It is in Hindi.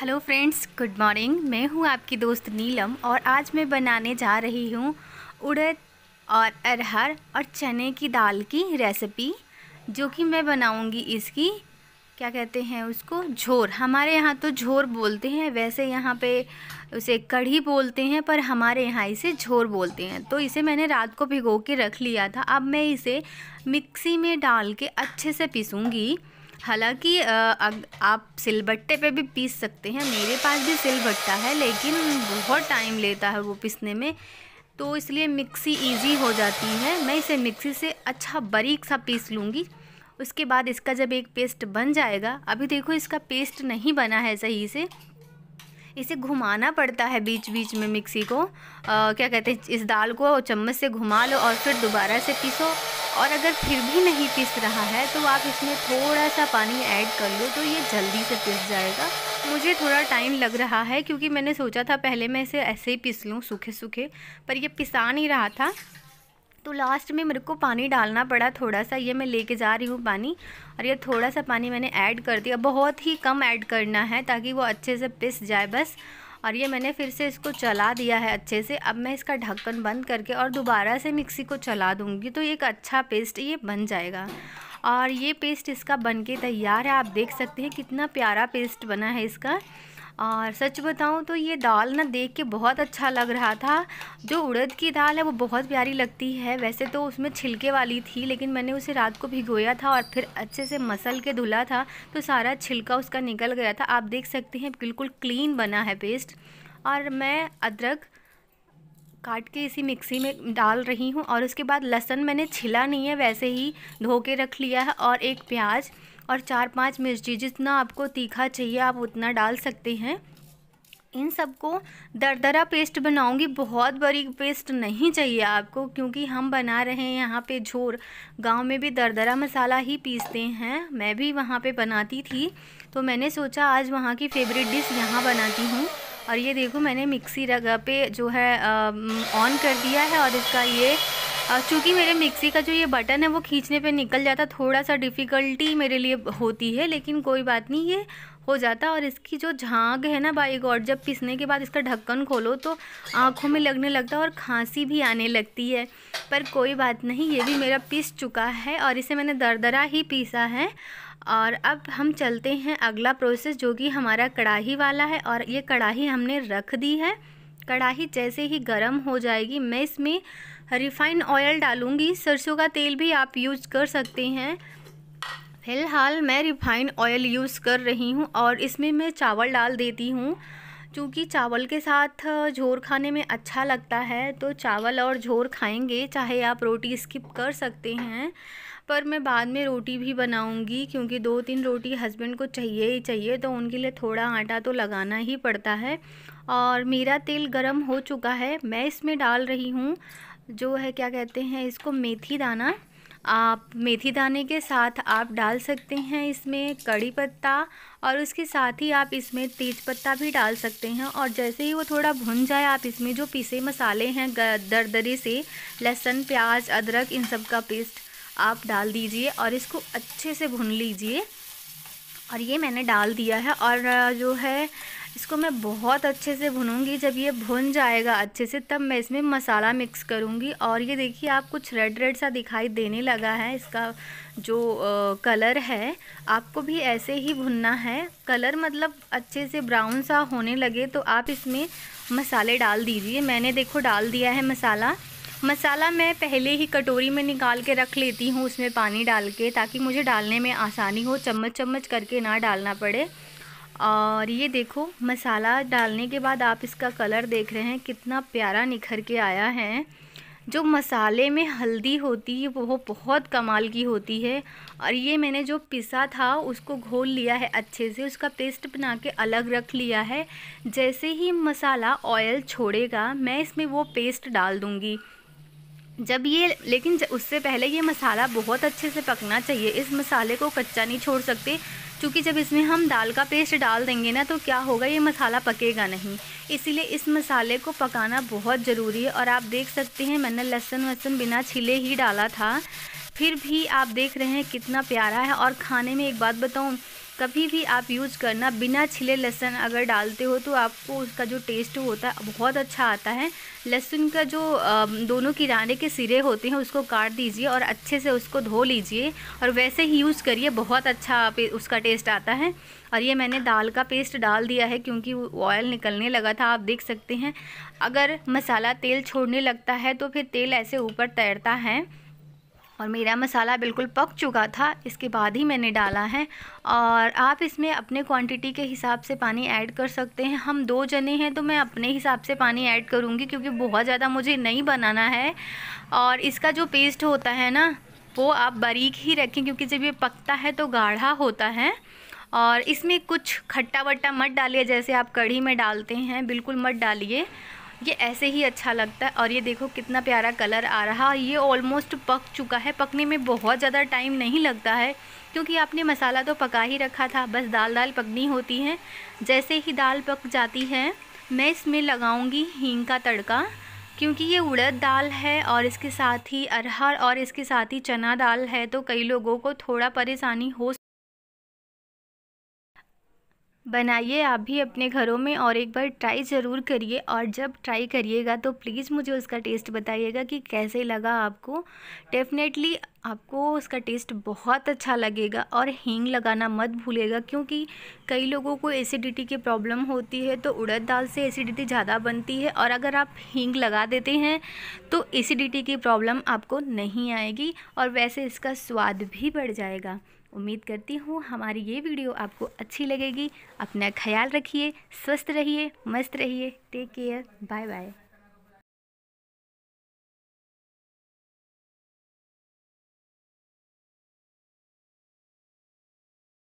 हेलो फ्रेंड्स गुड मॉर्निंग मैं हूँ आपकी दोस्त नीलम और आज मैं बनाने जा रही हूँ उड़द और अरहर और चने की दाल की रेसिपी जो कि मैं बनाऊँगी इसकी क्या कहते हैं उसको झोर हमारे यहाँ तो झोर बोलते हैं वैसे यहाँ पे उसे कढ़ी बोलते हैं पर हमारे यहाँ इसे झोर बोलते हैं तो इसे मैंने रात को भिगो के रख लिया था अब मैं इसे मिक्सी में डाल के अच्छे से पीसूँगी हालांकि आप सिलबट्टे पे भी पीस सकते हैं मेरे पास भी सिलबट्टा है लेकिन बहुत टाइम लेता है वो पीसने में तो इसलिए मिक्सी इजी हो जाती है मैं इसे मिक्सी से अच्छा बारीक सा पीस लूँगी उसके बाद इसका जब एक पेस्ट बन जाएगा अभी देखो इसका पेस्ट नहीं बना है सही से इसे घुमाना पड़ता है बीच बीच में मिक्सी को आ, क्या कहते हैं इस दाल को चम्मच से घुमा लो और फिर दोबारा से पीसो और अगर फिर भी नहीं पिस रहा है तो आप इसमें थोड़ा सा पानी ऐड कर लो तो ये जल्दी से पिस जाएगा मुझे थोड़ा टाइम लग रहा है क्योंकि मैंने सोचा था पहले मैं इसे ऐसे ही पिस लूँ सूखे सूखे पर ये पिसा नहीं रहा था तो लास्ट में मेरे को पानी डालना पड़ा थोड़ा सा ये मैं लेके जा रही हूँ पानी और ये थोड़ा सा पानी मैंने ऐड कर दिया बहुत ही कम ऐड करना है ताकि वो अच्छे से पिस जाए बस और ये मैंने फिर से इसको चला दिया है अच्छे से अब मैं इसका ढक्कन बंद करके और दोबारा से मिक्सी को चला दूँगी तो एक अच्छा पेस्ट ये बन जाएगा और ये पेस्ट इसका बनके तैयार है आप देख सकते हैं कितना प्यारा पेस्ट बना है इसका और सच बताऊं तो ये दाल ना देख के बहुत अच्छा लग रहा था जो उड़द की दाल है वो बहुत प्यारी लगती है वैसे तो उसमें छिलके वाली थी लेकिन मैंने उसे रात को भिगोया था और फिर अच्छे से मसल के धुला था तो सारा छिलका उसका निकल गया था आप देख सकते हैं बिल्कुल क्लीन बना है पेस्ट और मैं अदरक काट के इसी मिक्सी में डाल रही हूँ और उसके बाद लहसुन मैंने छिला नहीं है वैसे ही धो के रख लिया है और एक प्याज और चार पांच मिर्ची जितना आपको तीखा चाहिए आप उतना डाल सकते हैं इन सबको दरदरा पेस्ट बनाऊंगी बहुत बड़ी पेस्ट नहीं चाहिए आपको क्योंकि हम बना रहे हैं यहाँ पे झोर गांव में भी दरदरा मसाला ही पीसते हैं मैं भी वहाँ पे बनाती थी तो मैंने सोचा आज वहाँ की फेवरेट डिश यहाँ बनाती हूँ और ये देखो मैंने मिक्सी रगा पे जो है ऑन कर दिया है और इसका ये चूँकि मेरे मिक्सी का जो ये बटन है वो खींचने पे निकल जाता थोड़ा सा डिफ़िकल्टी मेरे लिए होती है लेकिन कोई बात नहीं ये हो जाता और इसकी जो झाग है ना बाई गॉड जब पिसने के बाद इसका ढक्कन खोलो तो आँखों में लगने लगता है और खांसी भी आने लगती है पर कोई बात नहीं ये भी मेरा पीस चुका है और इसे मैंने दरदरा ही पीसा है और अब हम चलते हैं अगला प्रोसेस जो कि हमारा कढ़ाही वाला है और ये कढ़ाही हमने रख दी है कढ़ाई जैसे ही गर्म हो जाएगी मैं इसमें रिफाइंड ऑयल डालूँगी सरसों का तेल भी आप यूज कर सकते हैं फ़िलहाल मैं रिफाइंड ऑयल यूज़ कर रही हूँ और इसमें मैं चावल डाल देती हूँ क्योंकि चावल के साथ झोर खाने में अच्छा लगता है तो चावल और झोर खाएंगे चाहे आप रोटी स्किप कर सकते हैं पर मैं बाद में रोटी भी बनाऊंगी क्योंकि दो तीन रोटी हस्बैंड को चाहिए ही चाहिए तो उनके लिए थोड़ा आटा तो लगाना ही पड़ता है और मेरा तेल गरम हो चुका है मैं इसमें डाल रही हूँ जो है क्या कहते हैं इसको मेथी दाना आप मेथी दाने के साथ आप डाल सकते हैं इसमें कड़ी पत्ता और उसके साथ ही आप इसमें तेज पत्ता भी डाल सकते हैं और जैसे ही वो थोड़ा भुन जाए आप इसमें जो पीसे मसाले हैं दरदरी से लहसुन प्याज अदरक इन सब का पेस्ट आप डाल दीजिए और इसको अच्छे से भुन लीजिए और ये मैंने डाल दिया है और जो है इसको मैं बहुत अच्छे से भुनूंगी जब ये भुन जाएगा अच्छे से तब मैं इसमें मसाला मिक्स करूंगी और ये देखिए आप कुछ रेड रेड सा दिखाई देने लगा है इसका जो आ, कलर है आपको भी ऐसे ही भुनना है कलर मतलब अच्छे से ब्राउन सा होने लगे तो आप इसमें मसाले डाल दीजिए मैंने देखो डाल दिया है मसाला मसाला मैं पहले ही कटोरी में निकाल के रख लेती हूँ उसमें पानी डाल के ताकि मुझे डालने में आसानी हो चम्मच चम्मच करके ना डालना पड़े और ये देखो मसाला डालने के बाद आप इसका कलर देख रहे हैं कितना प्यारा निखर के आया है जो मसाले में हल्दी होती है वो बहुत कमाल की होती है और ये मैंने जो पिसा था उसको घोल लिया है अच्छे से उसका पेस्ट बना के अलग रख लिया है जैसे ही मसाला ऑयल छोड़ेगा मैं इसमें वो पेस्ट डाल दूँगी जब ये लेकिन उससे पहले ये मसाला बहुत अच्छे से पकना चाहिए इस मसाले को कच्चा नहीं छोड़ सकते क्योंकि जब इसमें हम दाल का पेस्ट डाल देंगे ना तो क्या होगा ये मसाला पकेगा नहीं इसीलिए इस मसाले को पकाना बहुत ज़रूरी है और आप देख सकते हैं मैंने लहसुन वहसुन बिना छिले ही डाला था फिर भी आप देख रहे हैं कितना प्यारा है और खाने में एक बात बताऊँ कभी भी आप यूज़ करना बिना छिले लहसुन अगर डालते हो तो आपको उसका जो टेस्ट होता है बहुत अच्छा आता है लहसुन का जो दोनों किराने के सिरे होते हैं उसको काट दीजिए और अच्छे से उसको धो लीजिए और वैसे ही यूज़ करिए बहुत अच्छा उसका टेस्ट आता है और ये मैंने दाल का पेस्ट डाल दिया है क्योंकि ऑयल निकलने लगा था आप देख सकते हैं अगर मसाला तेल छोड़ने लगता है तो फिर तेल ऐसे ऊपर तैरता है और मेरा मसाला बिल्कुल पक चुका था इसके बाद ही मैंने डाला है और आप इसमें अपने क्वांटिटी के हिसाब से पानी ऐड कर सकते हैं हम दो जने हैं तो मैं अपने हिसाब से पानी ऐड करूँगी क्योंकि बहुत ज़्यादा मुझे नहीं बनाना है और इसका जो पेस्ट होता है ना वो आप बारीक ही रखें क्योंकि जब ये पकता है तो गाढ़ा होता है और इसमें कुछ खट्टा वट्टा मत डालिए जैसे आप कढ़ी में डालते हैं बिल्कुल मत डालिए ये ऐसे ही अच्छा लगता है और ये देखो कितना प्यारा कलर आ रहा ये ऑलमोस्ट पक चुका है पकने में बहुत ज़्यादा टाइम नहीं लगता है क्योंकि आपने मसाला तो पका ही रखा था बस दाल दाल पकनी होती है जैसे ही दाल पक जाती है मैं इसमें लगाऊंगी हींग का तड़का क्योंकि ये उड़द दाल है और इसके साथ ही अरहर और इसके साथ ही चना दाल है तो कई लोगों को थोड़ा परेशानी हो बनाइए आप भी अपने घरों में और एक बार ट्राई ज़रूर करिए और जब ट्राई करिएगा तो प्लीज़ मुझे उसका टेस्ट बताइएगा कि कैसे लगा आपको डेफ़िनेटली आपको उसका टेस्ट बहुत अच्छा लगेगा और हींग लगाना मत भूलेगा क्योंकि कई लोगों को एसिडिटी की प्रॉब्लम होती है तो उड़द दाल से एसिडिटी ज़्यादा बनती है और अगर आप हींग लगा देते हैं तो एसिडिटी की प्रॉब्लम आपको नहीं आएगी और वैसे इसका स्वाद भी बढ़ जाएगा उम्मीद करती हूँ हमारी ये वीडियो आपको अच्छी लगेगी अपना ख्याल रखिए स्वस्थ रहिए मस्त रहिए टेक केयर बाय बाय